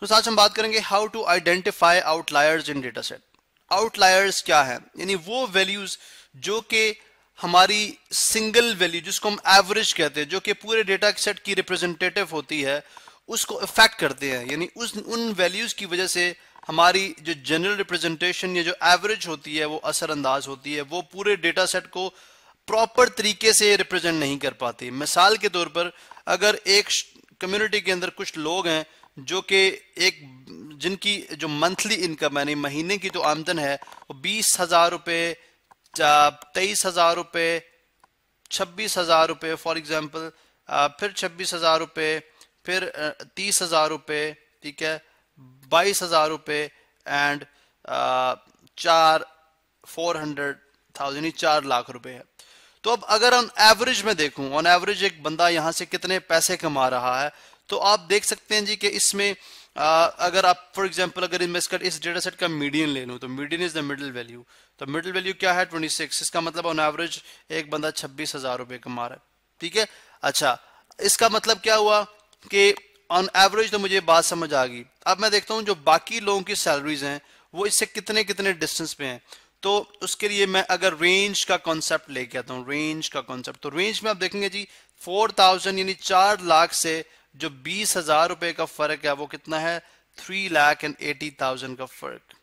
तो साथ हम बात करेंगे how to identify outliers in data set outliers क्या है यानी वो वैल्यूज जो कि हमारी सिंगल वैल्यू जिसको हम एवरेज कहते हैं जो कि पूरे डेटा सेट की रिप्रेजेंटेटिव होती है उसको इफेक्ट करते हैं यानी उस उन वैल्यूज की वजह से हमारी जो जनरल रिप्रेजेंटेशन या जो एवरेज होती है वो असरअंदाज होती है वो पूरे डेटा सेट को प्रॉपर तरीके से रिप्रेजेंट नहीं कर पाती मिसाल के तौर पर अगर एक कम्युनिटी के अंदर कुछ लोग हैं जो कि एक जिनकी जो मंथली इनकम यानी महीने की जो आमदन है वो बीस हजार रुपये तेईस हजार रुपये छब्बीस हजार रुपये फॉर एग्जाम्पल फिर छब्बीस हजार रुपये फिर तीस हजार रुपये ठीक है बाईस हजार रुपये एंड चार फोर हंड्रेड थाउजेंड ही चार लाख रुपए है तो अब अगर हम एवरेज में देखूं ऑन एवरेज एक बंदा यहां से कितने पैसे कमा रहा है तो आप देख सकते हैं जी कि इसमें आ, अगर आप फॉर एग्जांपल अगर इन्वेस्टकर इस डेटा सेट का मीडियन ले लूँ तो median is the middle value तो मिडिल वैल्यू क्या है ट्वेंटी सिक्स इसका मतलब ऑन एवरेज एक बंदा छब्बीस हजार रुपये कमा रहा है ठीक है अच्छा इसका मतलब क्या हुआ कि ऑन एवरेज तो मुझे बात समझ आ गई अब मैं देखता हूँ जो बाकी लोगों की सैलरीज हैं वो इससे कितने कितने डिस्टेंस पे हैं तो उसके लिए मैं अगर रेंज का कॉन्सेप्ट लेके आता हूँ रेंज का कॉन्सेप्ट तो रेंज में आप देखेंगे जी फोर यानी चार लाख से जो बीस हजार रुपए का फर्क है वो कितना है three lakh and eighty thousand का फर्क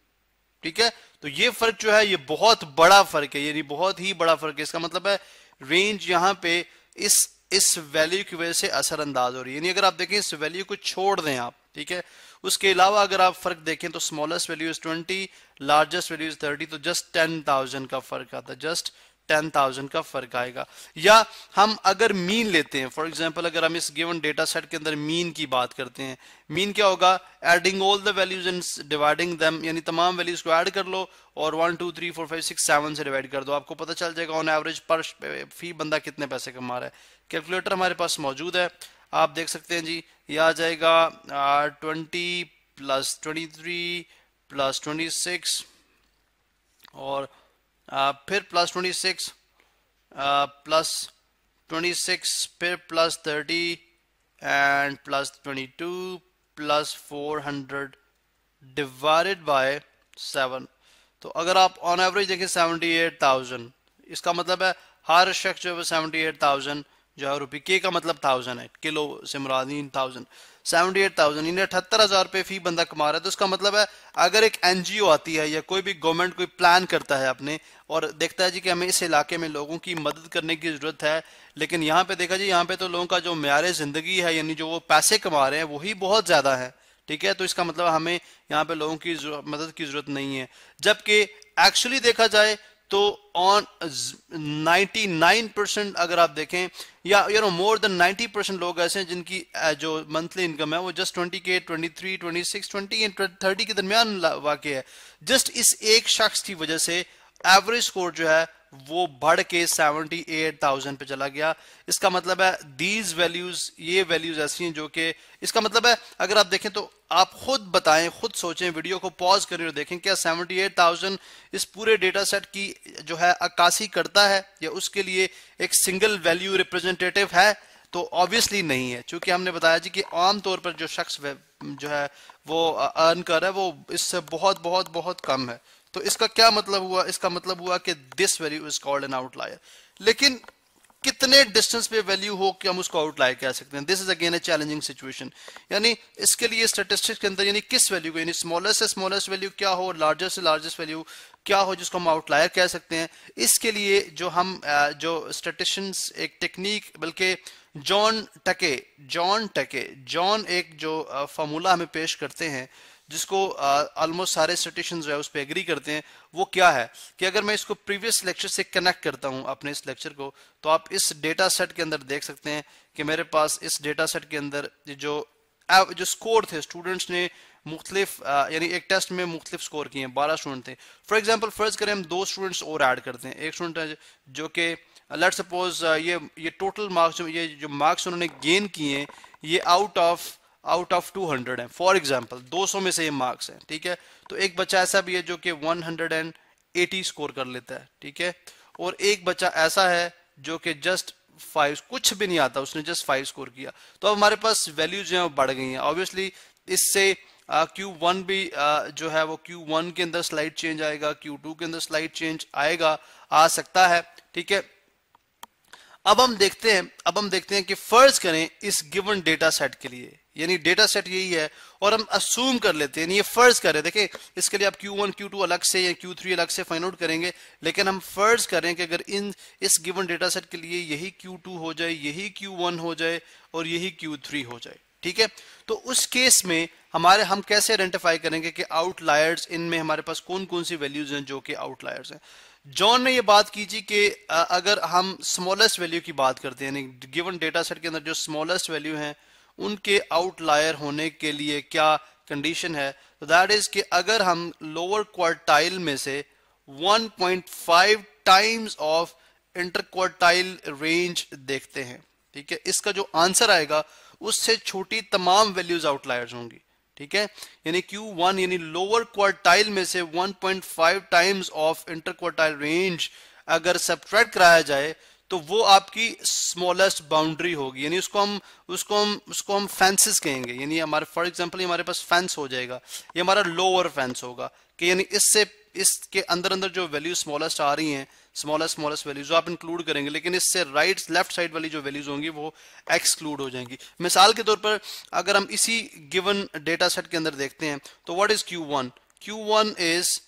ठीक है तो ये फर्क जो है ये बहुत बड़ा फर्क है यानी बहुत ही बड़ा फर्क है इसका मतलब है रेंज यहां पे इस इस वैल्यू की वजह से असरअंदाज हो रही है यानी अगर आप देखें इस वैल्यू को छोड़ दें आप ठीक है उसके अलावा अगर आप फर्क देखें तो smallest value is twenty largest value is thirty तो जस्ट टेन थाउजेंड का फर्क आता है जस्ट टेन थाउजेंड का फर्क आएगा या हम अगर मीन लेते हैं फॉर एग्जाम्पल अगर हम इस गिवन डेटा सेट के अंदर मीन की बात करते हैं मीन क्या होगा adding all the values and dividing them यानी तमाम वैल्यूज को ऐड कर लो और one two three four five six seven से डिवाइड कर दो आपको पता चल जाएगा ऑन एवरेज पर फी बंदा कितने पैसे कमा रहा है कैलकुलेटर हमारे पास मौजूद है आप देख सकते हैं जी ये आ जाएगा twenty plus twenty three plus twenty six और Uh, फिर plus twenty six plus twenty six फिर plus thirty and plus twenty two plus four hundred divided by seven तो अगर आप ऑन एवरेज देखें सेवेंटी एट थाउजेंड इसका मतलब है हर शख्स जो है सेवेंटी एट थाउजेंड हजार रुपये के का मतलब थाउजेंड है किलो से मुरादीन थाउजेंड सेवेंटी एट थाउजेंड इन्हें अठहत्तर हजार रुपये फी बंदा कमा रहा है तो उसका मतलब है अगर एक एनजीओ आती है या कोई भी गवर्नमेंट कोई प्लान करता है अपने और देखता है जी कि हमें इस इलाके में लोगों की मदद करने की ज़रूरत है लेकिन यहाँ पे देखा जी यहाँ पे तो लोगों का जो मैार ज़िंदगी है यानी जो वो पैसे कमा रहे हैं वही बहुत ज़्यादा है ठीक है तो इसका मतलब हमें यहाँ पे लोगों की मदद की ज़रूरत नहीं है जबकि एक्चुअली देखा जाए तो ऑन 99 परसेंट अगर आप देखें या you know more than 90 percent लोग ऐसे हैं जिनकी जो मंथली इनकम है वो जस्ट ट्वेंटी के twenty six twenty and thirty के दरमियान वाक़ है जस्ट इस एक शख्स की वजह से एवरेज स्कोर जो है वो बढ़ के 78,000 पे चला गया इसका मतलब है दीज वैल्यूज ये वैल्यूज ऐसी हैं जो कि इसका मतलब है अगर आप देखें तो आप खुद बताएं खुद सोचें वीडियो को पॉज करें और देखें क्या 78,000 इस पूरे डेटा सेट की जो है अक्कासी करता है या उसके लिए एक सिंगल वैल्यू रिप्रेजेंटेटिव है तो ऑब्वियसली नहीं है चूंकि हमने बताया जी कि आमतौर पर जो शख्स जो है वो अर्न कर रहा है वो इससे बहुत बहुत बहुत कम है तो इसका क्या मतलब हुआ इसका मतलब हुआ कि this value is called an outlier लेकिन कितने डिस्टेंस पे वैल्यू हो कि हम उसको आउटलायर कह सकते हैं this is again a challenging situation यानी इसके लिए स्टेटिस्टिक्स के अंदर यानी किस वैल्यू को यानी स्मॉलेस्ट से स्मॉलेस्ट वैल्यू क्या हो लार्जेस्ट से लार्जेस्ट वैल्यू क्या हो जिसको हम आउटलायर कह सकते हैं इसके लिए जो हम जो स्टेटिशंस एक टेक्निक बल्कि जॉन टके जॉन टके जॉन एक जो फॉर्मूला हमें पेश करते हैं जिसको ऑलमोस्ट सारे सटेशन जो है उस पर एग्री करते हैं वो क्या है कि अगर मैं इसको प्रीवियस लेक्चर से कनेक्ट करता हूं अपने इस लेक्चर को तो आप इस डेटा सेट के अंदर देख सकते हैं कि मेरे पास इस डेटा सेट के अंदर जो जो स्कोर थे स्टूडेंट्स ने मुख्तलिफ यानी एक टेस्ट में मुख्तलिफ स्कोर किए हैं बारह स्टूडेंट थे फॉर एग्जाम्पल फर्ज करें हम दो स्टूडेंट्स और ऐड करते हैं एक स्टूडेंट है जो कि लेट सपोज ये ये टोटल मार्क्स ये जो मार्क्स उन्होंने गेन किए ये आउट ऑफ आउट ऑफ 200 है फॉर दो सौ में से ये मार्क्स हैं ठीक है तो एक बच्चा ऐसा भी है जो कि 180 स्कोर कर लेता है ठीक है और एक बच्चा ऐसा है जो कि जस्ट फाइव कुछ भी नहीं आता उसने जस्ट फाइव स्कोर किया तो अब हमारे पास वैल्यूज हैं बढ़ गई हैं ऑब्वियसली इससे क्यू uh, वन भी uh, जो है वो क्यू वन के अंदर स्लाइड चेंज आएगा क्यू टू के अंदर स्लाइड चेंज आएगा आ सकता है ठीक है अब हम देखते हैं अब हम देखते हैं कि फर्ज करें इस गिवन डेटा सेट के लिए यानी डेटा सेट यही है और हम असूम कर लेते हैं ये फर्ज करें देखिए इसके लिए आप Q1 Q2 अलग से या Q3 अलग से फाइंड आउट करेंगे लेकिन हम फर्ज करें कि अगर इन इस गिवन डेटा सेट के लिए यही Q2 हो जाए यही Q1 हो जाए और यही Q3 हो जाए ठीक है तो उस केस में हमारे हम कैसे आइडेंटिफाई करेंगे कि आउटलायर्स इनमें हमारे पास कौन कौन सी वैल्यूज हैं जो कि आउटलायर्स हैं जॉन ने ये बात की थी कि अगर हम स्मॉलेस्ट वैल्यू की बात करते हैं गिवन डेटा सेट के अंदर जो स्मॉलेस्ट वैल्यू हैं उनके आउटलायर होने के लिए क्या कंडीशन है तो दैट इज कि अगर हम लोअर क्वार्टाइल में से 1.5 times of inter quartile range देखते हैं ठीक है इसका जो आंसर आएगा उससे छोटी तमाम वैल्यूज आउटलायर्स होंगी ठीक है यानी Q1 यानी लोअर क्वार्टाइल में से 1.5 times of inter quartile range अगर सब्ट्रैक्ट कराया जाए तो वो आपकी स्मॉलेस्ट बाउंड्री होगी यानी उसको हम उसको हम उसको हम फैंसेस कहेंगे यानी हमारे फॉर एग्जांपल हमारे पास फैंस हो जाएगा ये हमारा लोअर फैंस होगा कि यानी इससे इसके अंदर अंदर जो वैल्यू स्मॉलेस्ट आ रही हैं स्मॉलेस्ट स्मॉलेस्ट वैल्यूज आप इंक्लूड करेंगे लेकिन इससे राइट लेफ्ट साइड वाली जो वैल्यूज होंगी वो एक्सक्लूड हो जाएंगी मिसाल के तौर पर अगर हम इसी गिवन डेटा सेट के अंदर देखते हैं तो what is Q one Q one is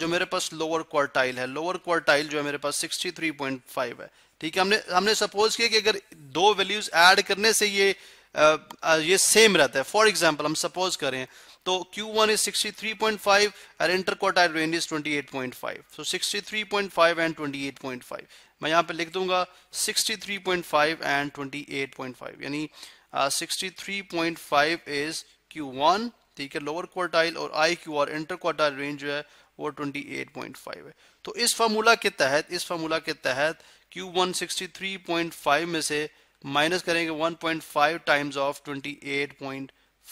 जो मेरे पास लोअर क्वार्टाइल है लोअर क्वार्टाइल जो है मेरे पास सिक्सटी थ्री पॉइंट फाइव है ठीक है हमने हमने सपोज किया कि अगर दो वैल्यूज एड करने से ये आ, uh, uh, ये सेम रहता है फॉर एग्जाम्पल हम सपोज करें तो Q1 is 63.5 and interquartile range is 28.5. So 63.5 and 28.5. मैं यहाँ पे लिख दूंगा 63.5 and 28.5. यानी uh, 63.5 is Q1 ठीक है लोअर क्वार्टाइल और I Q R inter quartile range जो है वो 28.5 है तो इस फार्मूला के तहत इस फार्मूला के तहत Q1 63.5 में से माइनस करेंगे 1.5 टाइम्स ऑफ 28.5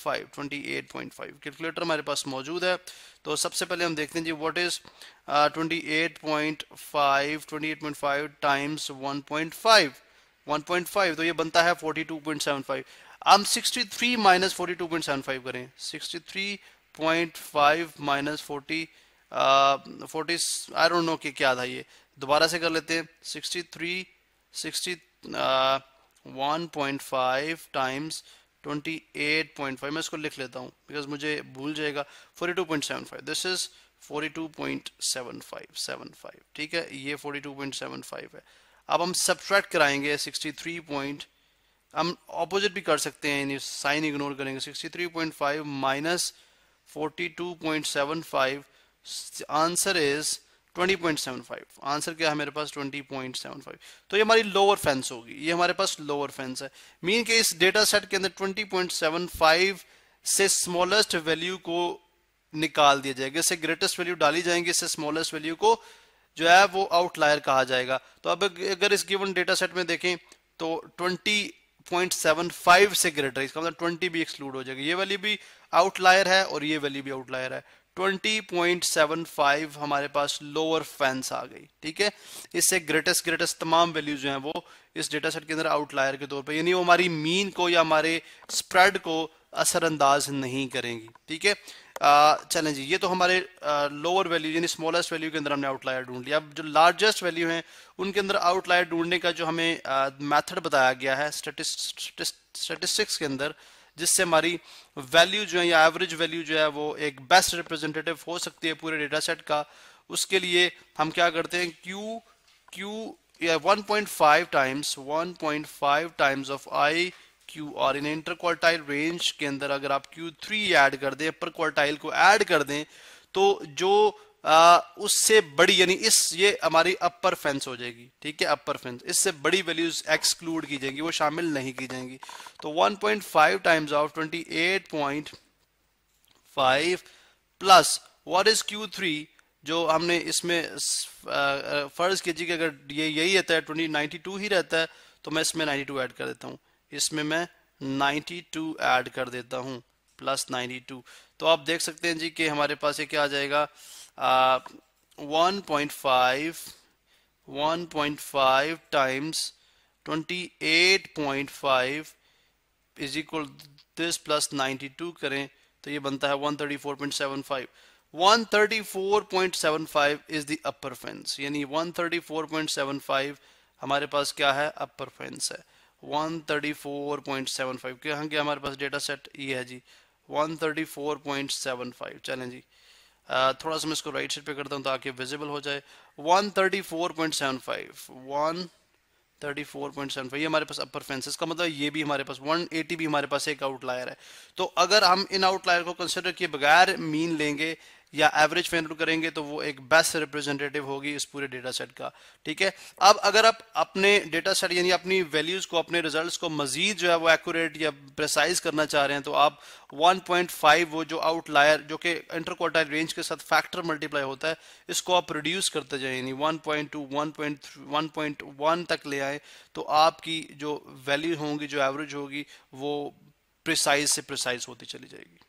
फाइव कैलकुलेटर हमारे पास मौजूद है तो सबसे पहले हम देखते हैं जी व्हाट इज 28.5 28.5 टाइम्स 1.5 1.5 तो ये बनता है 42.75 हम 63 माइनस 42.75 करें 63.5 minus 40 forty I don't know कि क्या था ये दोबारा से कर लेते हैं 63 60 वन पॉइंट फाइव टाइम्स 28.5 मैं इसको लिख लेता हूं बिकॉज मुझे भूल जाएगा 42.75 दिस इज 42.75 ठीक है ये 42.75 है अब हम सब्ट्रैक्ट कराएंगे 63. Point, हम ऑपोजिट भी कर सकते हैं साइन इग्नोर करेंगे 63.5 माइनस 42.75 आंसर इज 20.75 आंसर क्या है मेरे पास 20.75 तो ये हमारी लोअर फेंस होगी ये हमारे पास लोअर फेंस है मीन के इस डेटा सेट के अंदर 20.75 से स्मॉलेस्ट वैल्यू को निकाल दिया जाएगा इससे ग्रेटेस्ट वैल्यू डाली जाएंगी इससे स्मॉलेस्ट वैल्यू को जो है वो आउटलायर कहा जाएगा तो अब अगर इस गिवन डेटा सेट में देखें तो 20.75 से ग्रेटर इसका मतलब 20 भी एक्सक्लूड हो जाएगा ये वैल्यू भी आउटलायर है और ये वैल्यू भी आउटलायर है 20.75 हमारे पास लोअर फेंस आ गई ठीक है इससे ग्रेटेस्ट ग्रेटेस्ट तमाम वैल्यूज जो हैं वो इस डेटा सेट के अंदर आउटलायर के तौर पे यानी वो हमारी मीन को या हमारे स्प्रेड को असरअंदाज नहीं करेंगी ठीक है चलें जी ये तो हमारे लोअर वैल्यू यानी स्मॉलेस्ट वैल्यू के अंदर हमने आउटलायर ढूंढ लिया अब जो लार्जेस्ट वैल्यू हैं उनके अंदर आउटलायर ढूंढने का जो हमें मेथड बताया गया है स्टेटिस्टिक्स के अंदर जिससे हमारी वैल्यू जो है या एवरेज वैल्यू जो है वो एक बेस्ट रिप्रेजेंटेटिव हो सकती है पूरे डेटा सेट का उसके लिए हम क्या करते हैं क्यू क्यू या five times one point five times of I Q और इन इंटर क्वार्टाइल रेंज के अंदर अगर आप क्यू थ्री एड कर दें अपर क्वार्टाइल को एड कर दें तो जो आ, उससे बड़ी यानी इस ये हमारी अपर फेंस हो जाएगी ठीक है अपर फेंस इससे बड़ी वैल्यूज एक्सक्लूड की जाएंगी वो शामिल नहीं की जाएंगी तो 1.5 times of 28.5 plus what is three जो हमने इसमें फर्ज कीजिए कि अगर ये यही रहता है ट्वेंटी नाइन्टी टू ही रहता है तो मैं इसमें नाइन्टी टू एड कर देता हूँ इसमें मैं नाइन्टी टू एड कर देता हूँ प्लस नाइन्टी टू तो आप देख सकते हैं जी कि हमारे पास ये क्या आ जाएगा uh, 1.5 1.5 times 28.5 is equal this plus 92 करें तो ये बनता है 134.75 134.75 is the upper fence यानी 134.75 हमारे पास क्या है upper fence है 134.75 क्या हमारे पास डेटा सेट ये है जी 134.75 चलें जी थोड़ा सा मैं इसको राइट साइड पे करता हूँ ताकि विजिबल हो जाए 134.75 134.75 ये हमारे पास अपर फेंसेस का मतलब ये भी हमारे पास 180 भी हमारे पास एक आउटलायर है तो अगर हम इन आउटलायर को कंसिडर किए बगैर मीन लेंगे या एवरेज फैन करेंगे तो वो एक बेस्ट रिप्रेजेंटेटिव होगी इस पूरे डेटा सेट का ठीक है अब अगर आप अपने डेटा सेट यानी अपनी वैल्यूज को अपने रिजल्ट को मजीद जो है वो एक्यूरेट या प्रेसाइज करना चाह रहे हैं तो आप 1.5 वो जो आउटलायर जो कि इंटर रेंज के साथ फैक्टर मल्टीप्लाई होता है इसको आप रिड्यूस करते जाए यानी वन पॉइंट तक ले आए तो आपकी जो वैल्यू होंगी जो एवरेज होगी वो प्रिसाइज से प्रिसाइज होती चली जाएगी